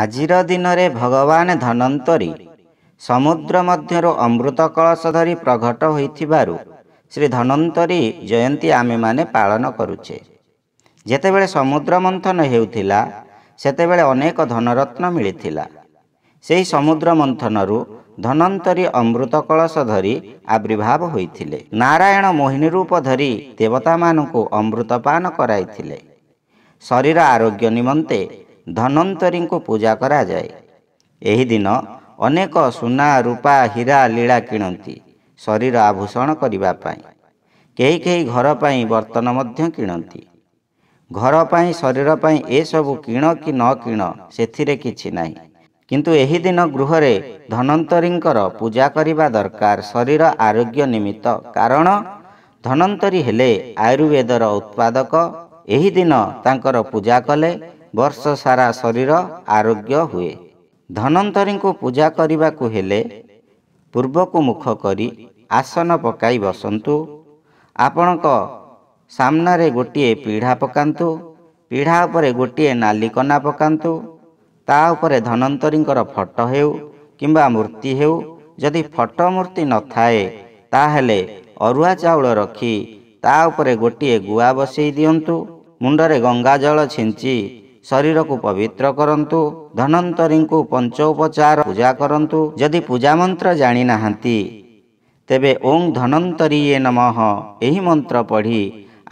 ଆଜିର ଦିନରେ ଭଗବାନ ଧନନ୍ତରୀ ସମୁଦ୍ର ମଧ୍ୟରୁ ଅମୃତ କଳସ ଧରି ପ୍ରଘଟ ହୋଇଥିବାରୁ ଶ୍ରୀ ଧନନ୍ତରୀ ଜୟନ୍ତୀ ଆମେମାନେ ପାଳନ କରୁଛେ ଯେତେବେଳେ ସମୁଦ୍ର ମନ୍ଥନ ହେଉଥିଲା ସେତେବେଳେ ଅନେକ ଧନରତ୍ନ ମିଳିଥିଲା ସେହି ସମୁଦ୍ର ମନ୍ଥନରୁ ଧନନ୍ତରୀ ଅମୃତ କଳସ ଧରି ଆବିର୍ଭାବ ହୋଇଥିଲେ ନାରାୟଣ ମୋହିନୀ ରୂପ ଧରି ଦେବତାମାନଙ୍କୁ ଅମୃତପାନ କରାଇଥିଲେ ଶରୀର ଆରୋଗ୍ୟ ନିମନ୍ତେ ଧନ୍ତରୀଙ୍କୁ ପୂଜା କରାଯାଏ ଏହି ଦିନ ଅନେକ ସୁନା ରୂପା ହୀରା ଲୀଳା କିଣନ୍ତି ଶରୀର ଆଭୂଷଣ କରିବା ପାଇଁ କେହି କେହି ଘର ପାଇଁ ବର୍ତ୍ତନ ମଧ୍ୟ କିଣନ୍ତି ଘର ପାଇଁ ଶରୀର ପାଇଁ ଏସବୁ କିଣ କି ନ କିଣ ସେଥିରେ କିଛି ନାହିଁ କିନ୍ତୁ ଏହି ଦିନ ଗୃହରେ ଧନ୍ତରୀଙ୍କର ପୂଜା କରିବା ଦରକାର ଶରୀର ଆରୋଗ୍ୟ ନିମିତ୍ତ କାରଣ ଧନ୍ତରୀ ହେଲେ ଆୟୁର୍ବେଦର ଉତ୍ପାଦକ ଏହି ଦିନ ତାଙ୍କର ପୂଜା କଲେ ବର୍ଷ ସାରା ଶରୀର ଆରୋଗ୍ୟ ହୁଏ ଧନନ୍ତରୀଙ୍କୁ ପୂଜା କରିବାକୁ ହେଲେ ପୂର୍ବକୁ ମୁଖ କରି ଆସନ ପକାଇ ବସନ୍ତୁ ଆପଣଙ୍କ ସାମ୍ନାରେ ଗୋଟିଏ ପିଢ଼ା ପକାନ୍ତୁ ପିଢ଼ା ଉପରେ ଗୋଟିଏ ନାଲି କନା ପକାନ୍ତୁ ତା ଉପରେ ଧନନ୍ତରୀଙ୍କର ଫଟୋ ହେଉ କିମ୍ବା ମୂର୍ତ୍ତି ହେଉ ଯଦି ଫଟୋ ମୂର୍ତ୍ତି ନଥାଏ ତାହେଲେ ଅରୁଆ ଚାଉଳ ରଖି ତା ଉପରେ ଗୋଟିଏ ଗୁଆ ବସେଇ ଦିଅନ୍ତୁ ମୁଣ୍ଡରେ ଗଙ୍ଗା ଜଳ ଛିଞ୍ଚି ଶରୀରକୁ ପବିତ୍ର କରନ୍ତୁ ଧନନ୍ତରୀଙ୍କୁ ପଞ୍ଚ ଉପଚାର ପୂଜା କରନ୍ତୁ ଯଦି ପୂଜା ମନ୍ତ୍ର ଜାଣିନାହାନ୍ତି ତେବେ ଓଂ ଧନନ୍ତରୀ ଏ ନମଃ ଏହି ମନ୍ତ୍ର ପଢ଼ି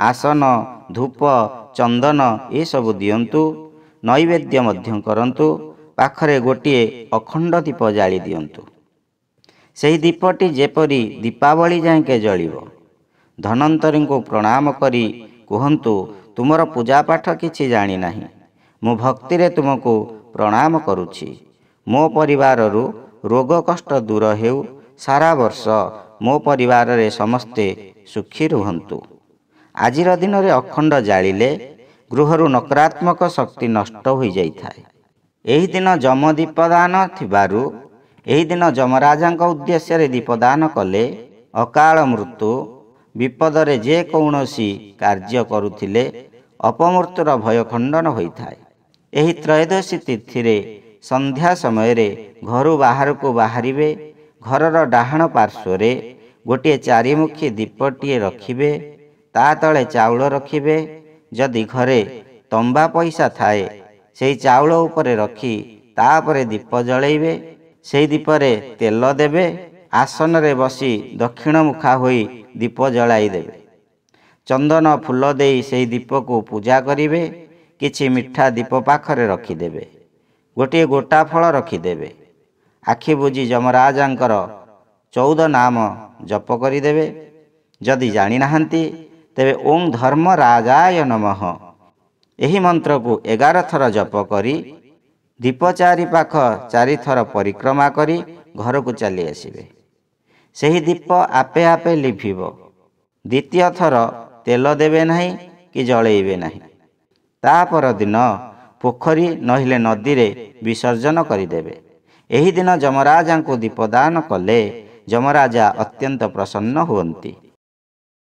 ଆସନ ଧୂପ ଚନ୍ଦନ ଏସବୁ ଦିଅନ୍ତୁ ନୈବେଦ୍ୟ ମଧ୍ୟ କରନ୍ତୁ ପାଖରେ ଗୋଟିଏ ଅଖଣ୍ଡ ଦୀପ ଜାଳି ଦିଅନ୍ତୁ ସେହି ଦୀପଟି ଯେପରି ଦୀପାବଳି ଯାଏଁକେ ଜଳିବ ଧନନ୍ତରୀଙ୍କୁ ପ୍ରଣାମ କରି କୁହନ୍ତୁ ତୁମର ପୂଜାପାଠ କିଛି ଜାଣିନାହିଁ ମୁଁ ଭକ୍ତିରେ ତୁମକୁ ପ୍ରଣାମ କରୁଛି ମୋ ପରିବାରରୁ ରୋଗ କଷ୍ଟ ଦୂର ହେଉ ସାରା ବର୍ଷ ମୋ ପରିବାରରେ ସମସ୍ତେ ସୁଖୀ ରୁହନ୍ତୁ ଆଜିର ଦିନରେ ଅଖଣ୍ଡ ଜାଳିଲେ ଗୃହରୁ ନକାରାତ୍ମକ ଶକ୍ତି ନଷ୍ଟ ହୋଇଯାଇଥାଏ ଏହି ଦିନ ଯମ ଦୀପଦାନ ଥିବାରୁ ଏହି ଦିନ ଯମରାଜାଙ୍କ ଉଦ୍ଦେଶ୍ୟରେ ଦୀପଦାନ କଲେ ଅକାଳ ମୃତ୍ୟୁ ବିପଦରେ ଯେକୌଣସି କାର୍ଯ୍ୟ କରୁଥିଲେ ଅପମୃତ୍ୟୁର ଭୟ ଖଣ୍ଡନ ହୋଇଥାଏ ଏହି ତ୍ରୟୋଦଶୀ ତିଥିରେ ସନ୍ଧ୍ୟା ସମୟରେ ଘରୁ ବାହାରକୁ ବାହାରିବେ ଘରର ଡାହାଣ ପାର୍ଶ୍ୱରେ ଗୋଟିଏ ଚାରିମୁଖୀ ଦୀପଟିଏ ରଖିବେ ତା ତଳେ ଚାଉଳ ରଖିବେ ଯଦି ଘରେ ତମ୍ବା ପଇସା ଥାଏ ସେହି ଚାଉଳ ଉପରେ ରଖି ତାପରେ ଦୀପ ଜଳେଇବେ ସେହି ଦୀପରେ ତେଲ ଦେବେ ଆସନରେ ବସି ଦକ୍ଷିଣମୁଖା ହୋଇ ଦୀପ ଜଳାଇ ଦେବେ ଚନ୍ଦନ ଫୁଲ ଦେଇ ସେହି ଦୀପକୁ ପୂଜା କରିବେ କିଛି ମିଠା ଦୀପ ପାଖରେ ରଖିଦେବେ ଗୋଟିଏ ଗୋଟା ଫଳ ରଖିଦେବେ ଆଖି ବୁଝି ଯମରାଜାଙ୍କର ଚଉଦ ନାମ ଜପ କରିଦେବେ ଯଦି ଜାଣିନାହାନ୍ତି ତେବେ ଓଂ ଧର୍ମ ରାଜାୟ ନମ ଏହି ମନ୍ତ୍ରକୁ ଏଗାର ଥର ଜପ କରି ଦୀପ ଚାରି ପାଖ ଚାରିଥର ପରିକ୍ରମା କରି ଘରକୁ ଚାଲି ଆସିବେ ସେହି ଦୀପ ଆପେ ଆପେ ଲିଭିବ ଦ୍ୱିତୀୟ ଥର ତେଲ ଦେବେ ନାହିଁ କି ଜଳେଇବେ ନାହିଁ ତା ପରଦିନ ପୋଖରୀ ନହେଲେ ନଦୀରେ ବିସର୍ଜନ କରିଦେବେ ଏହିଦିନ ଯମରାଜାଙ୍କୁ ଦୀପଦାନ କଲେ ଯମରାଜା ଅତ୍ୟନ୍ତ ପ୍ରସନ୍ନ ହୁଅନ୍ତି